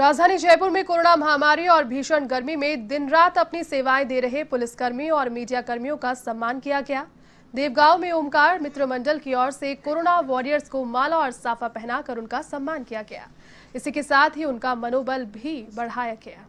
राजधानी जयपुर में कोरोना महामारी और भीषण गर्मी में दिन रात अपनी सेवाएं दे रहे पुलिसकर्मी और मीडिया कर्मियों का सम्मान किया गया देवगांव में ओमकार मित्र मंडल की ओर से कोरोना वॉरियर्स को माला और साफा पहनाकर उनका सम्मान किया गया इसी के साथ ही उनका मनोबल भी बढ़ाया गया